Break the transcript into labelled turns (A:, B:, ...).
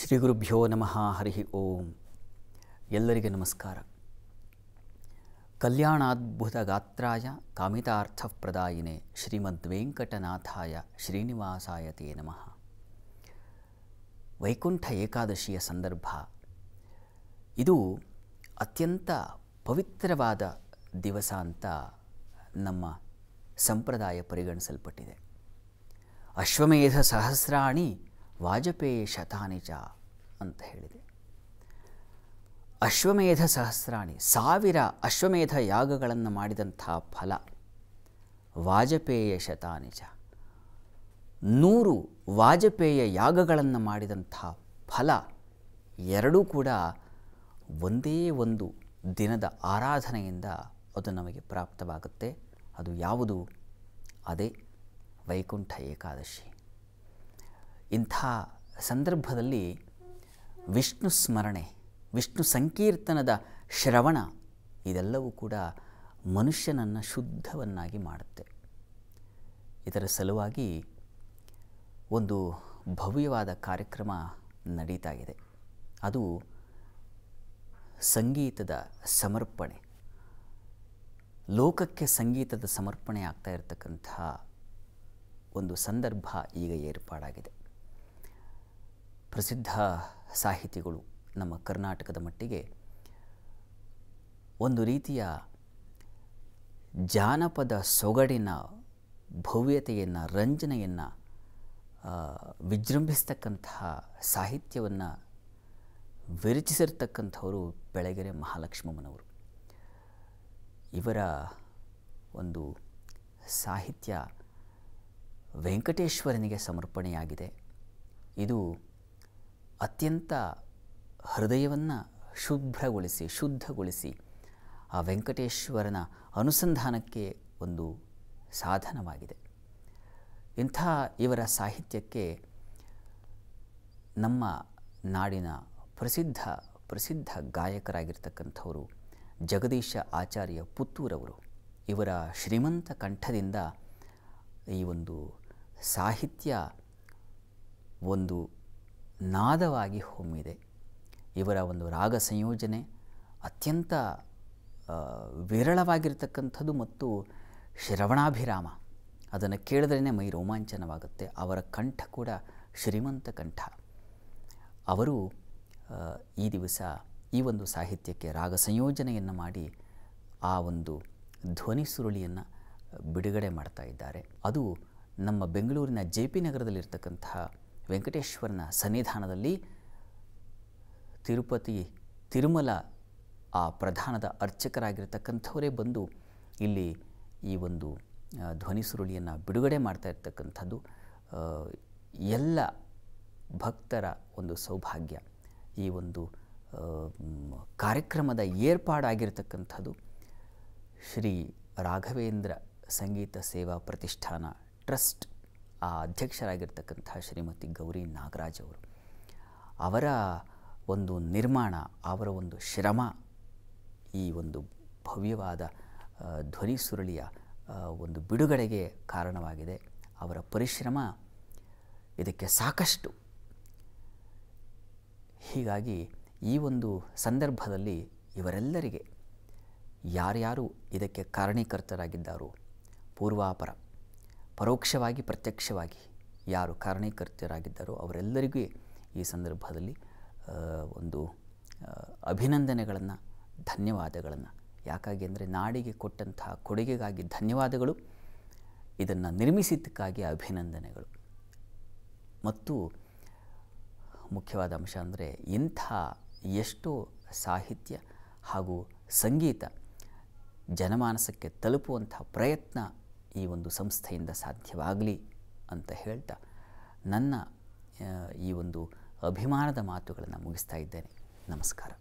A: ಶ್ರೀ ಗುರುಭ್ಯೋ ನಮಃ ಹರಿ ಓಂ ಎಲ್ಲರಿಗೆ ನಮಸ್ಕಾರ ಕಲ್ಯಾಣಾದ್ಭುತ ಗಾತ್ರಾಯ ಕಾಮಿತಾರ್ಥ ಪ್ರದಾಯಿನೇ ಶ್ರೀಮದ್ ವೆಂಕಟನಾಥಾಯ ಶ್ರೀನಿವಾಸಾಯ ತೇ ನಮಃ ವೈಕುಂಠ ಏಕಾದಶಿಯ ಸಂದರ್ಭ ಇದು ಅತ್ಯಂತ ಪವಿತ್ರವಾದ ದಿವಸ ಅಂತ ನಮ್ಮ ಸಂಪ್ರದಾಯ ಪರಿಗಣಿಸಲ್ಪಟ್ಟಿದೆ ಅಶ್ವಮೇಧ ಸಹಸ್ರಾಣಿ ವಾಜಪೇಯಿ ಶತಾನಿಜ ಅಂತ ಹೇಳಿದೆ ಅಶ್ವಮೇಧ ಸಹಸ್ರಾಣಿ ಸಾವಿರ ಅಶ್ವಮೇಧ ಯಾಗಗಳನ್ನು ಮಾಡಿದಂಥ ಫಲ ವಾಜಪೇಯ ಶತಾನಿಜ ನೂರು ವಾಜಪೇಯ ಯಾಗಗಳನ್ನು ಮಾಡಿದಂಥ ಫಲ ಎರಡೂ ಕೂಡ ಒಂದೇ ಒಂದು ದಿನದ ಆರಾಧನೆಯಿಂದ ಅದು ನಮಗೆ ಪ್ರಾಪ್ತವಾಗುತ್ತೆ ಅದು ಯಾವುದು ಅದೇ ವೈಕುಂಠ ಏಕಾದಶಿ ಇಂಥ ಸಂದರ್ಭದಲ್ಲಿ ವಿಷ್ಣು ಸ್ಮರಣೆ ವಿಷ್ಣು ಸಂಕೀರ್ತನದ ಶ್ರವಣ ಇದೆಲ್ಲವೂ ಕೂಡ ಮನುಷ್ಯನನ್ನು ಶುದ್ಧವನ್ನಾಗಿ ಮಾಡುತ್ತೆ ಇದರ ಸಲುವಾಗಿ ಒಂದು ಭವ್ಯವಾದ ಕಾರ್ಯಕ್ರಮ ನಡೀತಾ ಇದೆ ಅದು ಸಂಗೀತದ ಸಮರ್ಪಣೆ ಲೋಕಕ್ಕೆ ಸಂಗೀತದ ಸಮರ್ಪಣೆ ಆಗ್ತಾ ಇರತಕ್ಕಂಥ ಒಂದು ಸಂದರ್ಭ ಈಗ ಏರ್ಪಾಡಾಗಿದೆ ಪ್ರಸಿದ್ಧ ಸಾಹಿತಿಗಳು ನಮ್ಮ ಕರ್ನಾಟಕದ ಮಟ್ಟಿಗೆ ಒಂದು ರೀತಿಯ ಜಾನಪದ ಸೊಗಡಿನ ಭವ್ಯತೆಯನ್ನು ರಂಜನೆಯನ್ನು ವಿಜೃಂಭಿಸ್ತಕ್ಕಂತಹ ಸಾಹಿತ್ಯವನ್ನು ವಿರಚಿಸಿರ್ತಕ್ಕಂಥವರು ಬೆಳಗೆರೆ ಮಹಾಲಕ್ಷ್ಮಮ್ಮನವರು ಇವರ ಒಂದು ಸಾಹಿತ್ಯ ವೆಂಕಟೇಶ್ವರನಿಗೆ ಸಮರ್ಪಣೆಯಾಗಿದೆ ಇದು ಅತ್ಯಂತ ಹೃದಯವನ್ನು ಶುಭ್ರಗೊಳಿಸಿ ಶುದ್ಧಗೊಳಿಸಿ ಆ ವೆಂಕಟೇಶ್ವರನ ಅನುಸಂಧಾನಕ್ಕೆ ಒಂದು ಸಾಧನವಾಗಿದೆ ಇಂಥ ಇವರ ಸಾಹಿತ್ಯಕ್ಕೆ ನಮ್ಮ ನಾಡಿನ ಪ್ರಸಿದ್ಧ ಪ್ರಸಿದ್ಧ ಗಾಯಕರಾಗಿರ್ತಕ್ಕಂಥವರು ಜಗದೀಶ ಆಚಾರ್ಯ ಪುತ್ತೂರವರು ಇವರ ಶ್ರೀಮಂತ ಕಂಠದಿಂದ ಈ ಒಂದು ಸಾಹಿತ್ಯ ಒಂದು ನಾದವಾಗಿ ಹೊಮ್ಮಿದೆ ಇವರ ಒಂದು ರಾಗ ಸಂಯೋಜನೆ ಅತ್ಯಂತ ವಿರಳವಾಗಿರ್ತಕ್ಕಂಥದ್ದು ಮತ್ತು ಶ್ರವಣಾಭಿರಾಮ ಅದನ್ನು ಕೇಳಿದ್ರೇ ಮೈ ರೋಮಾಂಚನವಾಗುತ್ತೆ ಅವರ ಕಂಠ ಕೂಡ ಶ್ರೀಮಂತ ಕಂಠ ಅವರು ಈ ದಿವಸ ಈ ಒಂದು ಸಾಹಿತ್ಯಕ್ಕೆ ರಾಗ ಸಂಯೋಜನೆಯನ್ನು ಮಾಡಿ ಆ ಒಂದು ಧ್ವನಿ ಸುರುಳಿಯನ್ನು ಬಿಡುಗಡೆ ಮಾಡ್ತಾ ಇದ್ದಾರೆ ಅದು ನಮ್ಮ ಬೆಂಗಳೂರಿನ ಜೆ ಪಿ ನಗರದಲ್ಲಿರ್ತಕ್ಕಂತಹ ವೆಂಕಟೇಶ್ವರನ ಸನ್ನಿಧಾನದಲ್ಲಿ ತಿರುಪತಿ ತಿರುಮಲ ಆ ಪ್ರಧಾನದ ಅರ್ಚಕರಾಗಿರ್ತಕ್ಕಂಥವರೇ ಬಂದು ಇಲ್ಲಿ ಈ ಒಂದು ಧ್ವನಿ ಸುರುಳಿಯನ್ನು ಬಿಡುಗಡೆ ಮಾಡ್ತಾ ಇರ್ತಕ್ಕಂಥದ್ದು ಎಲ್ಲ ಭಕ್ತರ ಒಂದು ಸೌಭಾಗ್ಯ ಈ ಒಂದು ಕಾರ್ಯಕ್ರಮದ ಏರ್ಪಾಡಾಗಿರ್ತಕ್ಕಂಥದ್ದು ಶ್ರೀ ರಾಘವೇಂದ್ರ ಸಂಗೀತ ಸೇವಾ ಪ್ರತಿಷ್ಠಾನ ಟ್ರಸ್ಟ್ ಆ ಅಧ್ಯಕ್ಷರಾಗಿರ್ತಕ್ಕಂಥ ಶ್ರೀಮತಿ ಗೌರಿ ನಾಗರಾಜ್ ಅವರು ಅವರ ಒಂದು ನಿರ್ಮಾಣ ಅವರ ಒಂದು ಶ್ರಮ ಈ ಒಂದು ಭವ್ಯವಾದ ಧ್ವನಿ ಸುರುಳಿಯ ಒಂದು ಬಿಡುಗಡೆಗೆ ಕಾರಣವಾಗಿದೆ ಅವರ ಪರಿಶ್ರಮ ಇದಕ್ಕೆ ಸಾಕಷ್ಟು ಹೀಗಾಗಿ ಈ ಒಂದು ಸಂದರ್ಭದಲ್ಲಿ ಇವರೆಲ್ಲರಿಗೆ ಯಾರ್ಯಾರು ಇದಕ್ಕೆ ಕಾರಣೀಕರ್ತರಾಗಿದ್ದಾರೋ ಪೂರ್ವಾಪರ ಪರೋಕ್ಷವಾಗಿ ಪ್ರತ್ಯಕ್ಷವಾಗಿ ಯಾರು ಕಾರಣೀಕರ್ತರಾಗಿದ್ದಾರೋ ಅವರೆಲ್ಲರಿಗೂ ಈ ಸಂದರ್ಭದಲ್ಲಿ ಒಂದು ಅಭಿನಂದನೆಗಳನ್ನು ಧನ್ಯವಾದಗಳನ್ನು ಯಾಕಾಗಿ ಅಂದರೆ ನಾಡಿಗೆ ಕೊಟ್ಟಂತಹ ಕೊಡುಗೆಗಾಗಿ ಧನ್ಯವಾದಗಳು ಇದನ್ನು ನಿರ್ಮಿಸಿದ್ದಕ್ಕಾಗಿ ಅಭಿನಂದನೆಗಳು ಮತ್ತು ಮುಖ್ಯವಾದ ಅಂಶ ಅಂದರೆ ಇಂಥ ಎಷ್ಟೋ ಸಾಹಿತ್ಯ ಹಾಗೂ ಸಂಗೀತ ಜನಮಾನಸಕ್ಕೆ ತಲುಪುವಂಥ ಪ್ರಯತ್ನ ಈ ಒಂದು ಸಂಸ್ಥೆಯಿಂದ ಸಾಧ್ಯವಾಗಲಿ ಅಂತ ಹೇಳ್ತಾ ನನ್ನ ಈ ಒಂದು ಅಭಿಮಾನದ ಮಾತುಗಳನ್ನು ಮುಗಿಸ್ತಾ ಇದ್ದೇನೆ ನಮಸ್ಕಾರ